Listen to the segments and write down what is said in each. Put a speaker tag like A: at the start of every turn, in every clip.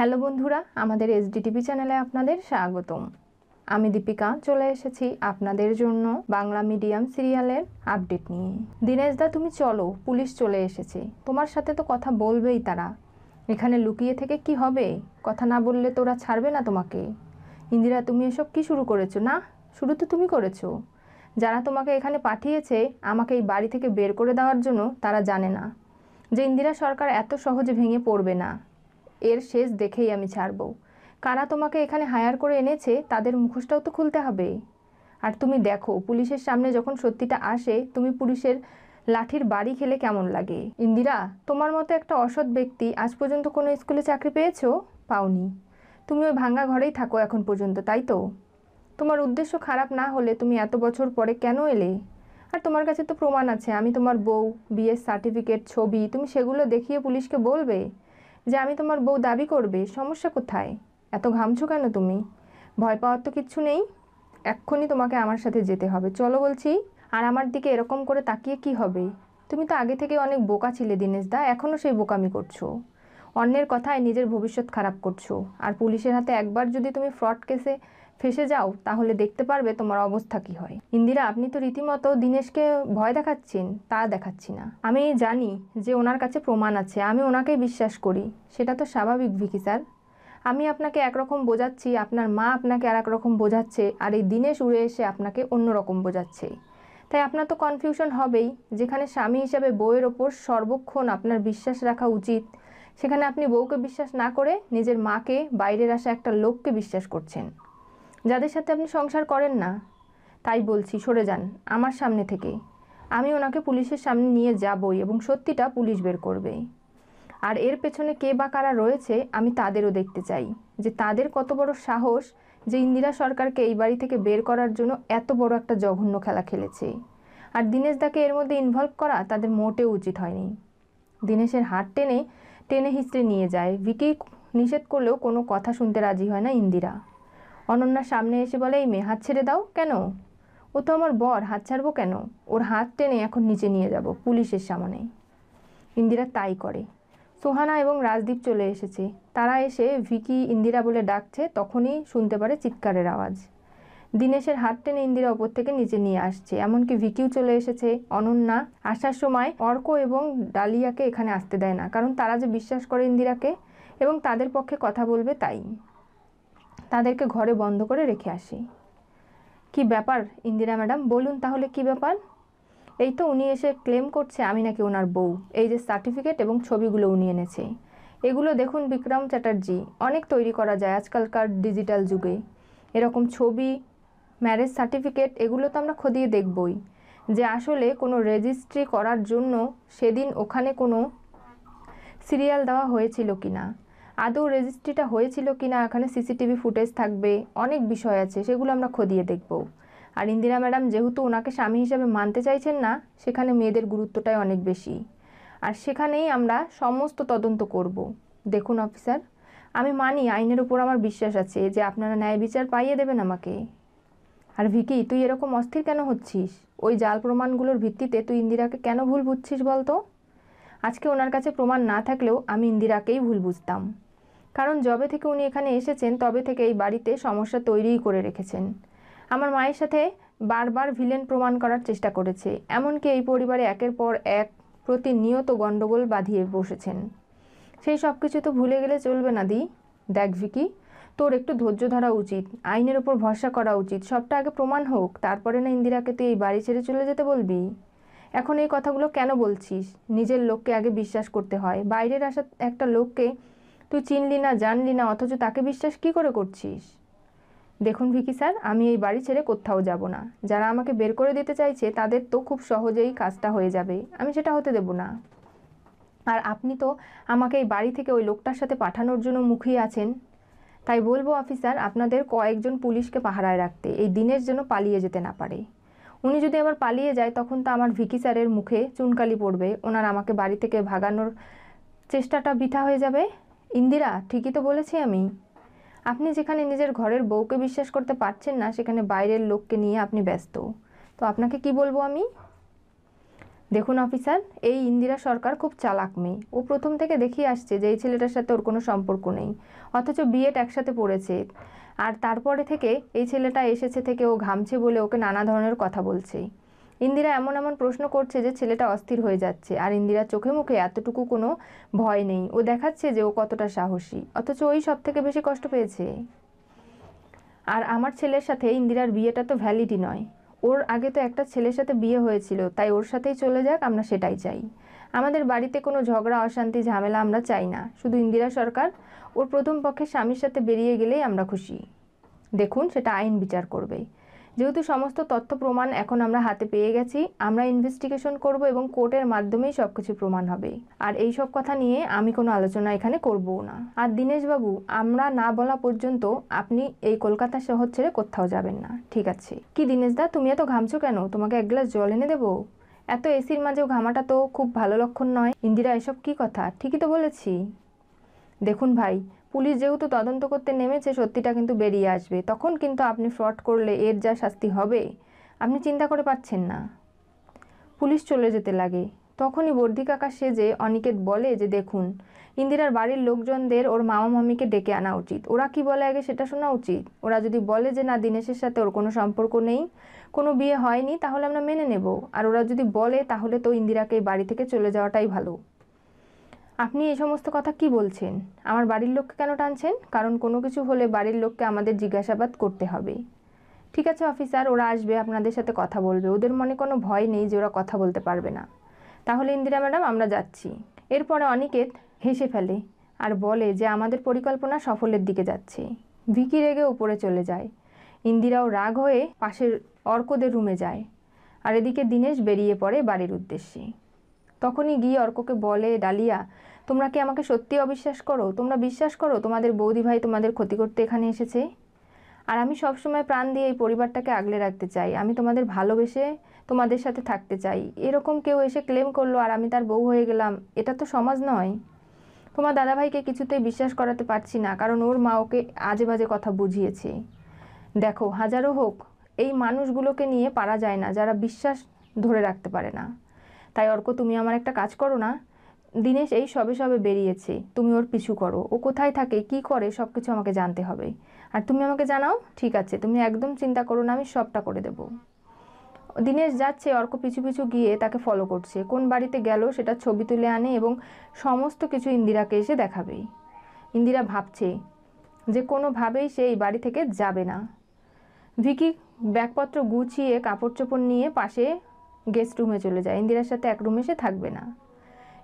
A: hello বন্ধুরা আমাদের SDTV চ্যানেলে আপনাদের স্বাগতম আমি দীপিকা চলে এসেছি আপনাদের জন্য বাংলা মিডিয়াম সিরিয়ালের আপডেট নিয়ে দীনেশদা তুমি চলো পুলিশ চলে এসেছে তোমার সাথে তো কথা বলবেই তারা এখানে লুকিয়ে থেকে কি হবে কথা না বললে তোরা ছাড়বে না তোমাকে ইন্দিরা তুমি এসব কি শুরু করেছো না শুরু তো তুমি করেছো যারা তোমাকে এখানে পাঠিয়েছে আমাকে এই বাড়ি থেকে বের করে দেওয়ার জন্য তারা জানে না যে ইন্দিরা সরকার এত সহজে ভেঙে পড়বে না এর শেষ দেখেই আমি ছাড়ব কারা তোমাকে এখানে হায়ার করে এনেছে তাদের মুখোশটাও তো খুলতে হবে আর তুমি দেখো পুলিশের সামনে যখন সত্যিটা আসে তুমি পুলিশের লাঠির বাড়ি খেলে কেমন লাগে ইন্দিরা তোমার মতো একটা অসৎ ব্যক্তি আজ পর্যন্ত কোনো স্কুলে চাকরি পেয়েছো পাওনি তুমি ওই ভাঙ্গা ঘরেই থাকো এখন পর্যন্ত তাই তো তোমার উদ্দেশ্য খারাপ না হলে তুমি এত বছর পরে কেন এলে আর তোমার কাছে তো প্রমাণ আছে আমি তোমার বউ বিয়ের সার্টিফিকেট ছবি তুমি সেগুলো দেখিয়ে পুলিশকে বলবে যে আমি তোমার বউ দাবি করবে সমস্যা কোথায় এত ঘামছো কেন তুমি ভয় পাওয়ার তো কিচ্ছু নেই এক্ষুনি তোমাকে আমার সাথে যেতে হবে চলো বলছি আর আমার দিকে এরকম করে তাকিয়ে কি হবে তুমি তো আগে থেকে অনেক বোকা ছিলে দিনেশ দা এখনও সেই বোকামি করছো অন্যের কথায় নিজের ভবিষ্যৎ খারাপ করছো আর পুলিশের হাতে একবার যদি তুমি ফ্রড কেসে ফেসে যাও তাহলে দেখতে পারবে তোমার অবস্থা কি হয় ইন্দিরা আপনি তো রীতিমতো দীনেশকে ভয় দেখাচ্ছেন তা দেখাচ্ছি না আমি জানি যে ওনার কাছে প্রমাণ আছে আমি ওনাকেই বিশ্বাস করি সেটা তো স্বাভাবিক ভিকি স্যার আমি আপনাকে একরকম বোঝাচ্ছি আপনার মা আপনাকে আর রকম বোঝাচ্ছে আর এই দিনেশ উড়ে এসে আপনাকে অন্যরকম বোঝাচ্ছে তাই আপনার তো কনফিউশন হবেই যেখানে স্বামী হিসাবে বউয়ের ওপর সর্বক্ষণ আপনার বিশ্বাস রাখা উচিত সেখানে আপনি বউকে বিশ্বাস না করে নিজের মাকে বাইরের আসা একটা লোককে বিশ্বাস করছেন যাদের সাথে আপনি সংসার করেন না তাই বলছি সরে যান আমার সামনে থেকে আমি ওনাকে পুলিশের সামনে নিয়ে যাবই এবং সত্যিটা পুলিশ বের করবে আর এর পেছনে কে বা কারা রয়েছে আমি তাদেরও দেখতে চাই যে তাদের কত বড় সাহস যে ইন্দিরা সরকারকে এই বাড়ি থেকে বের করার জন্য এত বড় একটা জঘন্য খেলা খেলেছে আর দীনেশ দাকে এর মধ্যে ইনভলভ করা তাদের মোটেও উচিত হয়নি দীনেশের হাত টেনে টেনে হিস্ট্রি নিয়ে যায় ভিকি নিষেধ করলেও কোনো কথা শুনতে রাজি হয় না ইন্দিরা অনন্যা সামনে এসে বলে এই মেয়ে হাত ছেড়ে দাও কেন ও তো আমার বর হাত ছাড়বো কেন ওর হাত টেনে এখন নিচে নিয়ে যাব পুলিশের সামনে ইন্দিরা তাই করে সোহানা এবং রাজদীপ চলে এসেছে তারা এসে ভিকি ইন্দিরা বলে ডাকছে তখনই শুনতে পারে চিৎকারের আওয়াজ দিনেশের হাত টেনে ইন্দিরা ওপর থেকে নিচে নিয়ে আসছে এমনকি ভিকিও চলে এসেছে অনন্যা আসার সময় অর্ক এবং ডালিয়াকে এখানে আসতে দেয় না কারণ তারা যে বিশ্বাস করে ইন্দিরাকে এবং তাদের পক্ষে কথা বলবে তাই তাদেরকে ঘরে বন্ধ করে রেখে আসি কি ব্যাপার ইন্দিরা ম্যাডাম বলুন তাহলে কি ব্যাপার এই তো উনি এসে ক্লেম করছে আমি নাকি ওনার বউ এই যে সার্টিফিকেট এবং ছবিগুলো উনি এনেছে এগুলো দেখুন বিক্রম চ্যাটার্জি অনেক তৈরি করা যায় আজকালকার ডিজিটাল যুগে এরকম ছবি ম্যারেজ সার্টিফিকেট এগুলো তো আমরা খদিয়ে দেখবই যে আসলে কোনো রেজিস্ট্রি করার জন্য সেদিন ওখানে কোনো সিরিয়াল দেওয়া হয়েছিল কি না আদৌ রেজিস্ট্রিটা হয়েছিল কি না এখানে সিসিটিভি ফুটেজ থাকবে অনেক বিষয় আছে সেগুলো আমরা খদিয়ে দেখব আর ইন্দিরা ম্যাডাম যেহেতু ওনাকে স্বামী হিসাবে মানতে চাইছেন না সেখানে মেয়েদের গুরুত্বটাই অনেক বেশি আর সেখানেই আমরা সমস্ত তদন্ত করব দেখুন অফিসার আমি মানি আইনের উপর আমার বিশ্বাস আছে যে আপনারা ন্যায় বিচার পাইয়ে দেবেন আমাকে আর ভিকি তুই এরকম অস্থির কেন হচ্ছিস ওই জাল প্রমাণগুলোর ভিত্তিতে তুই ইন্দিরাকে কেন ভুল বুঝছিস বলতো আজকে ওনার কাছে প্রমাণ না থাকলেও আমি ইন্দিরাকেই ভুল বুঝতাম কারণ যবে থেকে উনি এখানে এসেছেন তবে থেকে এই বাড়িতে সমস্যা তৈরিই করে রেখেছেন আমার মায়ের সাথে বারবার ভিলেন প্রমাণ করার চেষ্টা করেছে এমনকি এই পরিবারে একের পর এক প্রতিনিয়ত গণ্ডগোল বাঁধিয়ে বসেছেন সেই সব কিছু তো ভুলে গেলে চলবে না দি দেখ ভিকি তোর একটু ধৈর্য ধরা উচিত আইনের ওপর ভরসা করা উচিত সবটা আগে প্রমাণ হোক তারপরে না ইন্দিরাকে তুই এই বাড়ি ছেড়ে চলে যেতে বলবি এখন এই কথাগুলো কেন বলছিস নিজের লোককে আগে বিশ্বাস করতে হয় বাইরের আসা একটা লোককে তুই চিনলি না জানলি না অথচ তাকে বিশ্বাস কি করে করছিস দেখুন ভিকি স্যার আমি এই বাড়ি ছেড়ে কোথাও যাব না যারা আমাকে বের করে দিতে চাইছে তাদের তো খুব সহজেই কাজটা হয়ে যাবে আমি সেটা হতে দেব না আর আপনি তো আমাকে এই বাড়ি থেকে ওই লোকটার সাথে পাঠানোর জন্য মুখিয়ে আছেন তাই বলবো অফিসার আপনাদের কয়েকজন পুলিশকে পাহারায় রাখতে এই দিনের জন্য পালিয়ে যেতে না পারে উনি যদি আবার পালিয়ে যায় তখন তো আমার ভিকি স্যারের মুখে চুনকালি পড়বে ওনার আমাকে বাড়ি থেকে ভাগানোর চেষ্টাটা বৃথা হয়ে যাবে ইন্দিরা ঠিকই তো বলেছি আমি আপনি যেখানে নিজের ঘরের বউকে বিশ্বাস করতে পারছেন না সেখানে বাইরের লোককে নিয়ে আপনি ব্যস্ত তো আপনাকে কি বলবো আমি দেখুন অফিসার এই ইন্দিরা সরকার খুব চালাক মেয়ে ও প্রথম থেকে দেখি আসছে যে এই ছেলেটার সাথে ওর কোনো সম্পর্ক নেই অথচ বিয়েট একসাথে পড়েছে আর তারপরে থেকে এই ছেলেটা এসেছে থেকে ও ঘামছে বলে ওকে নানা ধরনের কথা বলছে ইন্দিরা এমন এমন প্রশ্ন করছে যে ছেলেটা অস্থির হয়ে যাচ্ছে আর ইন্দিরা চোখে মুখে এতটুকু কোনো ভয় নেই ও দেখাচ্ছে যে ও কতটা সাহসী অথচ ওই সব থেকে বেশি কষ্ট পেয়েছে আর আমার ছেলের সাথে ইন্দিরার বিয়েটা তো ভ্যালিডি নয় ওর আগে তো একটা ছেলের সাথে বিয়ে হয়েছিল তাই ওর সাথেই চলে যাক আমরা সেটাই চাই আমাদের বাড়িতে কোনো ঝগড়া অশান্তি ঝামেলা আমরা চাই না শুধু ইন্দিরা সরকার ওর প্রথম পক্ষে স্বামীর সাথে বেরিয়ে গেলেই আমরা খুশি দেখুন সেটা আইন বিচার করবে যেহেতু সমস্ত তথ্য প্রমাণ এখন আমরা হাতে পেয়ে গেছি আমরা ইনভেস্টিগেশন করব এবং কোর্টের মাধ্যমেই সব কিছু প্রমাণ হবে আর এই সব কথা নিয়ে আমি কোনো আলোচনা এখানে করবও না আর দীনেশবাবু আমরা না বলা পর্যন্ত আপনি এই কলকাতা শহর ছেড়ে কোথাও যাবেন না ঠিক আছে কি দীনেশদা তুমি এত ঘামছো কেন তোমাকে এক গ্লাস জল এনে দেবো এত এসির মাঝেও ঘামাটা তো খুব ভালো লক্ষণ নয় ইন্দিরা এসব কি কথা ঠিকই তো বলেছি দেখুন ভাই পুলিশ যেহেতু তদন্ত করতে নেমেছে সত্যিটা কিন্তু বেরিয়ে আসবে তখন কিন্তু আপনি ফ্রড করলে এর যা শাস্তি হবে আপনি চিন্তা করে পাচ্ছেন না পুলিশ চলে যেতে লাগে তখনই বর্ধি কাকা সেজে অনিকেত বলে যে দেখুন ইন্দিরার বাড়ির লোকজনদের ওর মামা মামিকে ডেকে আনা উচিত ওরা কি বলে আগে সেটা শোনা উচিত ওরা যদি বলে যে না দিনেশের সাথে ওর কোনো সম্পর্ক নেই কোনো বিয়ে হয়নি তাহলে আমরা মেনে নেব আর ওরা যদি বলে তাহলে তো ইন্দিরাকে বাড়ি থেকে চলে যাওয়াটাই ভালো আপনি এই সমস্ত কথা কি বলছেন আমার বাড়ির লোককে কেন টানছেন কারণ কোনো কিছু হলে বাড়ির লোককে আমাদের জিজ্ঞাসাবাদ করতে হবে ঠিক আছে অফিসার ওরা আসবে আপনাদের সাথে কথা বলবে ওদের মনে কোনো ভয় নেই যে ওরা কথা বলতে পারবে না তাহলে ইন্দিরা ম্যাডাম আমরা যাচ্ছি এরপরে অনিকেত হেসে ফেলে আর বলে যে আমাদের পরিকল্পনা সফলের দিকে যাচ্ছে ভিকি রেগে উপরে চলে যায় ইন্দিরাও রাগ হয়ে পাশের অর্কদের রুমে যায় আর এদিকে দিনেশ বেরিয়ে পড়ে বাড়ির উদ্দেশ্যে তখনই গিয়ে অর্ককে বলে ডালিয়া তোমরা কি আমাকে সত্যি অবিশ্বাস করো তোমরা বিশ্বাস করো তোমাদের বৌদি ভাই তোমাদের ক্ষতি করতে এখানে এসেছে আর আমি সবসময় প্রাণ দিয়ে এই পরিবারটাকে আগলে রাখতে চাই আমি তোমাদের ভালোবেসে তোমাদের সাথে থাকতে চাই এরকম কেউ এসে ক্লেম করলো আর আমি তার বউ হয়ে গেলাম এটা তো সমাজ নয় তোমার দাদাভাইকে কিছুতেই বিশ্বাস করাতে পারছি না কারণ ওর মা ওকে আজে বাজে কথা বুঝিয়েছে দেখো হাজারো হোক এই মানুষগুলোকে নিয়ে পারা যায় না যারা বিশ্বাস ধরে রাখতে পারে না তাই অর্ক তুমি আমার একটা কাজ করো না দিনেশ এই সবে সবে বেরিয়েছে তুমি ওর পিছু করো ও কোথায় থাকে কি করে সব কিছু আমাকে জানতে হবে আর তুমি আমাকে জানাও ঠিক আছে তুমি একদম চিন্তা করো না আমি সবটা করে দেবো দিনেশ যাচ্ছে অর্ক পিছু পিছু গিয়ে তাকে ফলো করছে কোন বাড়িতে গেল সেটা ছবি তুলে আনে এবং সমস্ত কিছু ইন্দিরাকে এসে দেখাবে ইন্দিরা ভাবছে যে কোনোভাবেই সে এই বাড়ি থেকে যাবে না ভিকি ব্যাগপত্র গুছিয়ে কাপড় চোপড় নিয়ে পাশে গেস্ট রুমে চলে যায় ইন্দিরার সাথে এক রুমে সে থাকবে না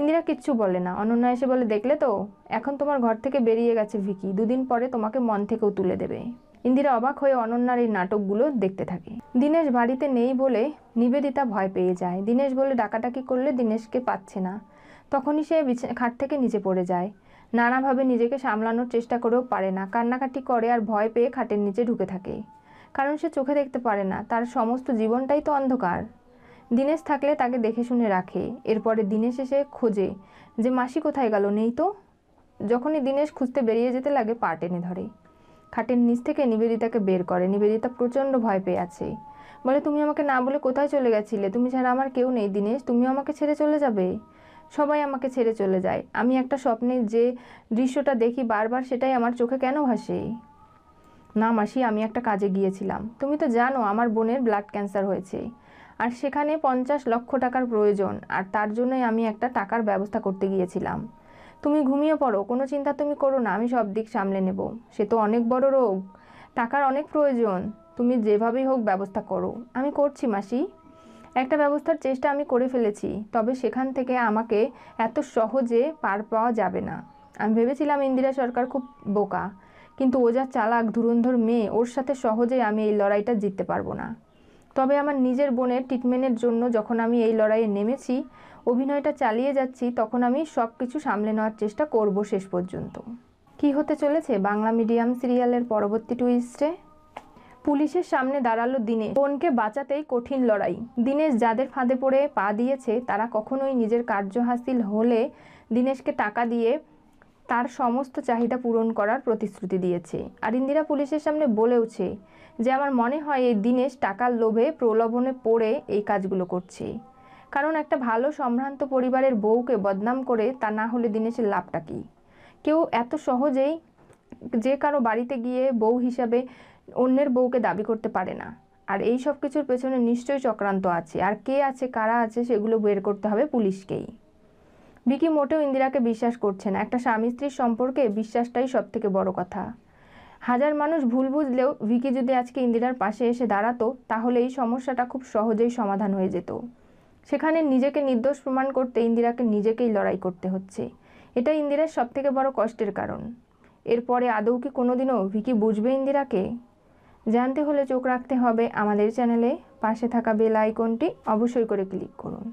A: ইন্দিরা কিচ্ছু বলে না অনন্যা এসে বলে দেখলে তো এখন তোমার ঘর থেকে বেরিয়ে গেছে ভিকি দুদিন পরে তোমাকে মন থেকেও তুলে দেবে ইন্দিরা অবাক হয়ে অনন্যার এই নাটকগুলো দেখতে থাকে দিনেশ বাড়িতে নেই বলে নিবেদিতা ভয় পেয়ে যায় দিনেশ বলে ডাকাটাকি করলে দীনেশকে পাচ্ছে না তখনই সে খাট থেকে নিচে পড়ে যায় নানাভাবে নিজেকে সামলানোর চেষ্টা করেও পারে না কান্নাকাটি করে আর ভয় পেয়ে খাটের নিচে ঢুকে থাকে কারণ সে চোখে দেখতে পারে না তার সমস্ত জীবনটাই তো অন্ধকার দিনেশ থাকলে তাকে দেখে শুনে রাখে এরপরে দিনেশ এসে খোঁজে যে মাসি কোথায় গেল নেই তো যখনই দিনেশ খুঁজতে বেরিয়ে যেতে লাগে পা টেনে ধরে খাটের নিচ থেকে নিবেদিতাকে বের করে নিবেদিতা প্রচণ্ড ভয় পেয়ে আছে বলে তুমি আমাকে না বলে কোথায় চলে গেছিলে তুমি ছাড়া আমার কেউ নেই দীনেশ তুমি আমাকে ছেড়ে চলে যাবে সবাই আমাকে ছেড়ে চলে যায় আমি একটা স্বপ্নে যে দৃশ্যটা দেখি বারবার সেটাই আমার চোখে কেন ভাসে না মাসি আমি একটা কাজে গিয়েছিলাম তুমি তো জানো আমার বোনের ব্লাড ক্যান্সার হয়েছে আর সেখানে পঞ্চাশ লক্ষ টাকার প্রয়োজন আর তার জন্যই আমি একটা টাকার ব্যবস্থা করতে গিয়েছিলাম তুমি ঘুমিয়ে পড়ো কোনো চিন্তা তুমি করো না আমি সব দিক সামলে নেব সে তো অনেক বড় রোগ টাকার অনেক প্রয়োজন তুমি যেভাবেই হোক ব্যবস্থা করো আমি করছি মাসি একটা ব্যবস্থার চেষ্টা আমি করে ফেলেছি তবে সেখান থেকে আমাকে এত সহজে পার পাওয়া যাবে না আমি ভেবেছিলাম ইন্দিরা সরকার খুব বোকা কিন্তু ও যা চালাক ধুরন্ধর মেয়ে ওর সাথে সহজেই আমি এই লড়াইটা জিততে পারবো না তবে আমার নিজের বোনের ট্রিটমেন্টের জন্য যখন আমি এই লড়াইয়ে নেমেছি অভিনয়টা চালিয়ে যাচ্ছি তখন আমি সব কিছু সামলে নেওয়ার চেষ্টা করব শেষ পর্যন্ত কি হতে চলেছে বাংলা মিডিয়াম সিরিয়ালের পরবর্তী টুইস্টে পুলিশের সামনে দাঁড়ালো দিনেশ বোনকে বাঁচাতেই কঠিন লড়াই দিনেশ যাদের ফাঁদে পড়ে পা দিয়েছে তারা কখনোই নিজের কার্য হাসিল হলে দিনেশকে টাকা দিয়ে তার সমস্ত চাহিদা পূরণ করার প্রতিশ্রুতি দিয়েছে আর ইন্দিরা পুলিশের সামনে বলেওছে যে আমার মনে হয় এই দিনেশ টাকার লোভে প্রলোভনে পড়ে এই কাজগুলো করছে কারণ একটা ভালো সম্ভ্রান্ত পরিবারের বউকে বদনাম করে তা না হলে দিনেশের লাভটা কী কেউ এত সহজেই যে কারো বাড়িতে গিয়ে বউ হিসাবে অন্যের বউকে দাবি করতে পারে না আর এই সব কিছুর পেছনে নিশ্চয়ই চক্রান্ত আছে আর কে আছে কারা আছে সেগুলো বের করতে হবে পুলিশকেই বিকি মোটেও ইন্দিরাকে বিশ্বাস করছে না একটা স্বামী স্ত্রীর সম্পর্কে বিশ্বাসটাই সবথেকে বড় কথা হাজার মানুষ ভুল বুঝলেও ভিকি যদি আজকে ইন্দিরার পাশে এসে দাঁড়াতো তাহলে এই সমস্যাটা খুব সহজেই সমাধান হয়ে যেত সেখানে নিজেকে নির্দোষ প্রমাণ করতে ইন্দিরাকে নিজেকেই লড়াই করতে হচ্ছে এটা ইন্দিরার সবথেকে বড় কষ্টের কারণ এরপরে আদৌ কি কোনোদিনও ভিকি বুঝবে ইন্দিরাকে জানতে হলে চোখ রাখতে হবে আমাদের চ্যানেলে পাশে থাকা বেল আইকনটি অবশ্যই করে ক্লিক করুন